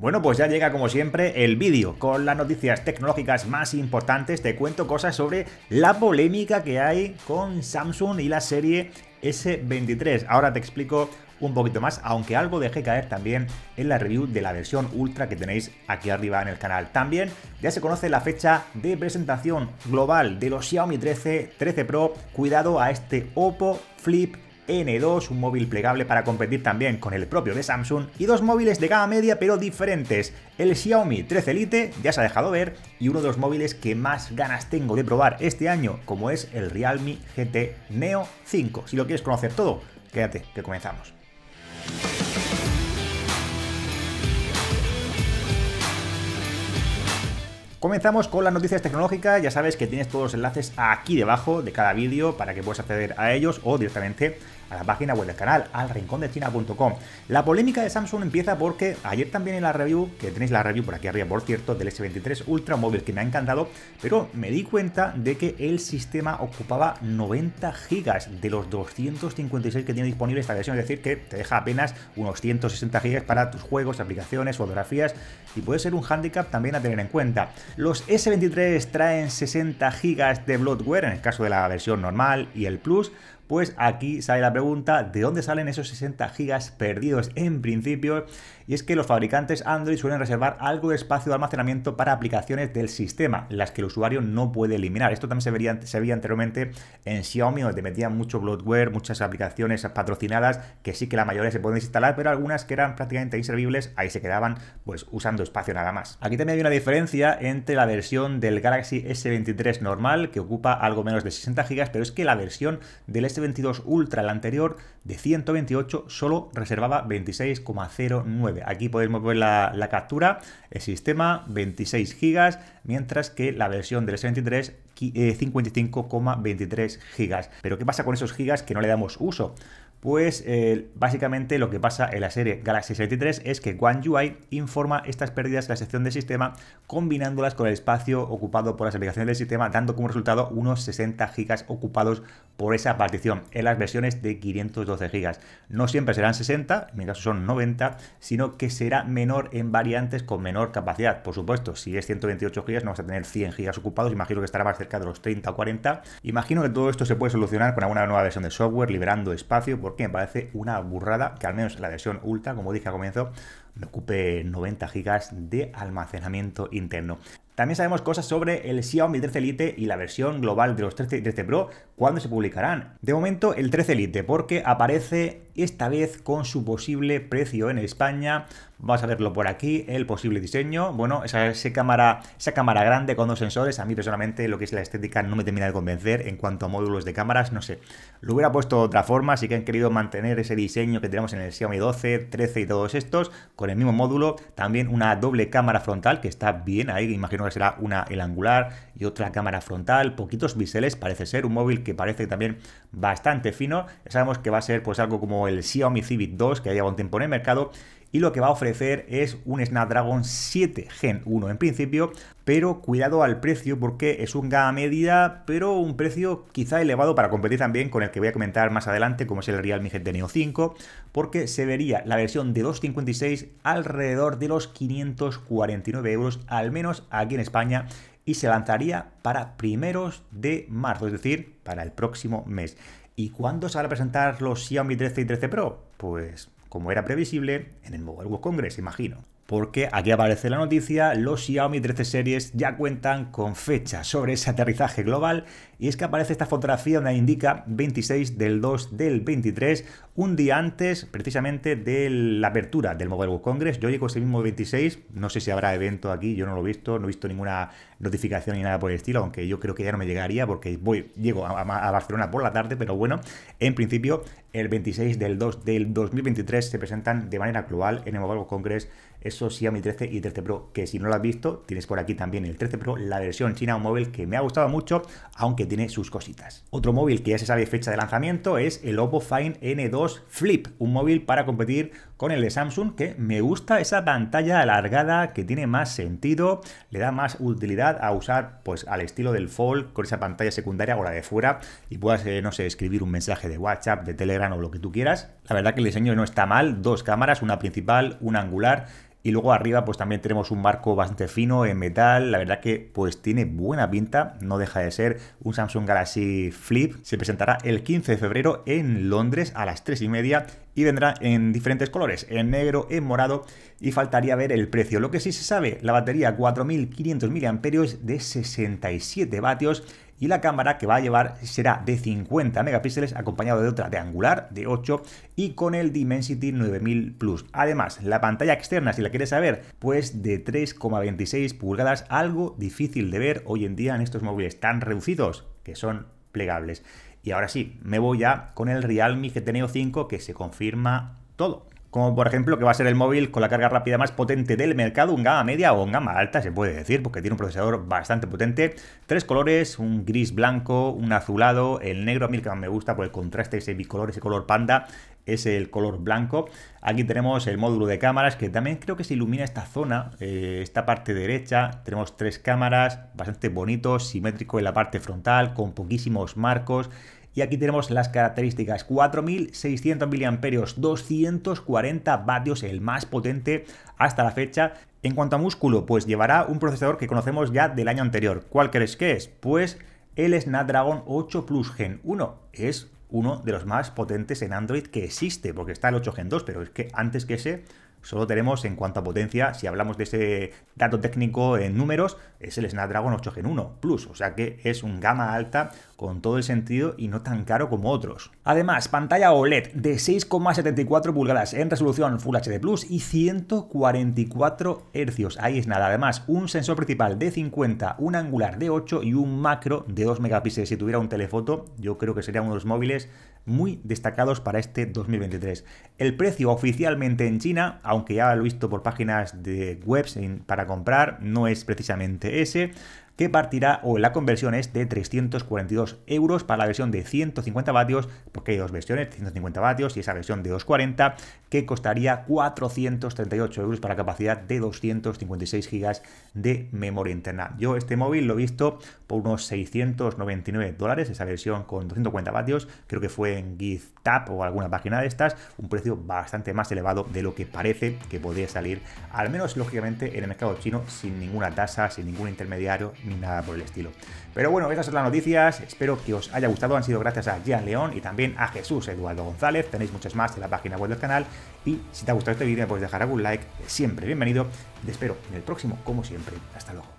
Bueno, pues ya llega como siempre el vídeo con las noticias tecnológicas más importantes. Te cuento cosas sobre la polémica que hay con Samsung y la serie S23. Ahora te explico un poquito más, aunque algo dejé caer también en la review de la versión Ultra que tenéis aquí arriba en el canal. También ya se conoce la fecha de presentación global de los Xiaomi 13, 13 Pro. Cuidado a este Oppo Flip N2, un móvil plegable para competir también con el propio de Samsung, y dos móviles de gama media pero diferentes, el Xiaomi 13 Elite ya se ha dejado ver, y uno de los móviles que más ganas tengo de probar este año, como es el Realme GT Neo 5. Si lo quieres conocer todo, quédate, que comenzamos. Comenzamos con las noticias tecnológicas, ya sabes que tienes todos los enlaces aquí debajo de cada vídeo para que puedas acceder a ellos o directamente a la página web del canal, al china.com La polémica de Samsung empieza porque ayer también en la review, que tenéis la review por aquí arriba, por cierto, del S23 Ultra Móvil, que me ha encantado, pero me di cuenta de que el sistema ocupaba 90 gigas de los 256 que tiene disponible esta versión, es decir, que te deja apenas unos 160 gigas para tus juegos, aplicaciones, fotografías, y puede ser un hándicap también a tener en cuenta. Los S23 traen 60 GB de bloatware en el caso de la versión normal y el Plus, pues aquí sale la pregunta, ¿de dónde salen esos 60 gigas perdidos en principio? Y es que los fabricantes Android suelen reservar algo de espacio de almacenamiento para aplicaciones del sistema, las que el usuario no puede eliminar. Esto también se, veía anteriormente en Xiaomi, donde metían mucho bloatware, muchas aplicaciones patrocinadas, que sí que la mayoría se pueden instalar, pero algunas que eran prácticamente inservibles, ahí se quedaban pues usando espacio nada más. Aquí también hay una diferencia entre la versión del Galaxy S23 normal, que ocupa algo menos de 60 GB, pero es que la versión del s 22 Ultra, el anterior, de 128, solo reservaba 26,09. Aquí podemos ver la, captura, el sistema, 26 GB, mientras que la versión del S23 55,23 eh, gigas. Pero ¿qué pasa con esos gigas que no le damos uso? Pues eh, básicamente lo que pasa en la serie Galaxy 63 es que One UI informa estas pérdidas de la sección de sistema combinándolas con el espacio ocupado por las aplicaciones del sistema, dando como resultado unos 60 gigas ocupados por esa partición en las versiones de 512 gigas. No siempre serán 60, en mi caso son 90, sino que será menor en variantes con menor capacidad. Por supuesto, si es 128 gigas no vas a tener 100 gigas ocupados, imagino que estará más cerca de los 30 o 40. Imagino que todo esto se puede solucionar con alguna nueva versión de software, liberando espacio porque me parece una burrada que al menos la versión Ultra, como dije al comienzo, me ocupe 90 GB de almacenamiento interno. También sabemos cosas sobre el Xiaomi 13 Elite y la versión global de los 13, 13 este Pro, cuándo se publicarán. De momento el 13 Elite, porque aparece esta vez con su posible precio en España. Vamos a verlo por aquí, el posible diseño. Bueno, esa, cámara, esa cámara grande con dos sensores, a mí personalmente lo que es la estética no me termina de convencer en cuanto a módulos de cámaras, no sé. Lo hubiera puesto de otra forma, así que han querido mantener ese diseño que tenemos en el Xiaomi 12, 13 y todos estos, con el mismo módulo. También una doble cámara frontal, que está bien ahí, imagino que será una el angular y otra cámara frontal. Poquitos biseles, parece ser, un móvil que parece también bastante fino. Sabemos que va a ser pues algo como el Xiaomi Civic 2, que ya lleva un tiempo en el mercado, y lo que va a ofrecer es un Snapdragon 7 Gen 1 en principio, pero cuidado al precio porque es un gama media, pero un precio quizá elevado para competir también con el que voy a comentar más adelante, como es el Realme GT Neo 5, porque se vería la versión de 256 alrededor de los 549 euros, al menos aquí en España, y se lanzaría para primeros de marzo, es decir, para el próximo mes. ¿Y cuándo se van a presentar los Xiaomi 13 y 13 Pro? Pues como era previsible, en el Mobile World Congress, imagino porque aquí aparece la noticia, los Xiaomi 13 series ya cuentan con fecha sobre ese aterrizaje global y es que aparece esta fotografía donde indica 26 del 2 del 23, un día antes precisamente de la apertura del Mobile World Congress. Yo llego ese mismo 26, no sé si habrá evento aquí, yo no lo he visto, no he visto ninguna notificación ni nada por el estilo, aunque yo creo que ya no me llegaría porque voy, llego a, a Barcelona por la tarde, pero bueno, en principio el 26 del 2 del 2023 se presentan de manera global en el Mobile World Congress esos Xiaomi 13 y 13 Pro, que si no lo has visto, tienes por aquí también el 13 Pro, la versión China móvil que me ha gustado mucho, aunque tiene sus cositas. Otro móvil que ya se sabe fecha de lanzamiento es el Oppo Find N2 Flip, un móvil para competir con el de Samsung, que me gusta esa pantalla alargada que tiene más sentido, le da más utilidad a usar pues al estilo del Fold con esa pantalla secundaria o la de fuera y puedas, eh, no sé, escribir un mensaje de WhatsApp, de Telegram, o lo que tú quieras. La verdad que el diseño no está mal, dos cámaras, una principal, una angular y luego arriba pues también tenemos un marco bastante fino en metal, la verdad que pues tiene buena pinta, no deja de ser un Samsung Galaxy Flip. Se presentará el 15 de febrero en Londres a las 3 y media y vendrá en diferentes colores, en negro, en morado y faltaría ver el precio. Lo que sí se sabe, la batería 4500 mAh de 67 vatios y la cámara que va a llevar será de 50 megapíxeles acompañado de otra de angular de 8 y con el Dimensity 9000 Plus. Además, la pantalla externa, si la quieres saber, pues de 3,26 pulgadas, algo difícil de ver hoy en día en estos móviles tan reducidos que son plegables. Y ahora sí, me voy ya con el Realme GT Neo 5 que se confirma todo como por ejemplo que va a ser el móvil con la carga rápida más potente del mercado, un gama media o un gama alta, se puede decir, porque tiene un procesador bastante potente. Tres colores, un gris blanco, un azulado, el negro a mí que me gusta por el contraste, ese bicolor, ese color panda, es el color blanco. Aquí tenemos el módulo de cámaras que también creo que se ilumina esta zona, eh, esta parte derecha. Tenemos tres cámaras, bastante bonito, simétrico en la parte frontal, con poquísimos marcos. Y aquí tenemos las características, 4600 mAh, 240 vatios, el más potente hasta la fecha. En cuanto a músculo, pues llevará un procesador que conocemos ya del año anterior. ¿Cuál crees que es? Pues el Snapdragon 8 Plus Gen 1. Es uno de los más potentes en Android que existe, porque está el 8 Gen 2, pero es que antes que ese Solo tenemos en cuanto a potencia, si hablamos de ese dato técnico en números, es el Snapdragon 8 Gen 1 Plus, o sea que es un gama alta con todo el sentido y no tan caro como otros. Además, pantalla OLED de 6,74 pulgadas en resolución Full HD Plus y 144 Hz. Ahí es nada. Además, un sensor principal de 50, un angular de 8 y un macro de 2 megapíxeles. Si tuviera un telefoto, yo creo que sería uno de los móviles muy destacados para este 2023. El precio oficialmente en China aunque ya lo he visto por páginas de webs para comprar, no es precisamente ese que partirá o la conversión es de 342 euros para la versión de 150 vatios, porque hay dos versiones, 150 vatios y esa versión de 240, que costaría 438 euros para capacidad de 256 gigas de memoria interna. Yo este móvil lo he visto por unos 699 dólares, esa versión con 240 vatios, creo que fue en GitHub o alguna página de estas, un precio bastante más elevado de lo que parece que podría salir, al menos lógicamente, en el mercado chino sin ninguna tasa, sin ningún intermediario ni nada por el estilo. Pero bueno, esas son las noticias, espero que os haya gustado, han sido gracias a Gian León y también a Jesús Eduardo González, tenéis muchas más en la página web del canal y si te ha gustado este vídeo puedes dejar algún like, siempre bienvenido, te espero en el próximo como siempre, hasta luego.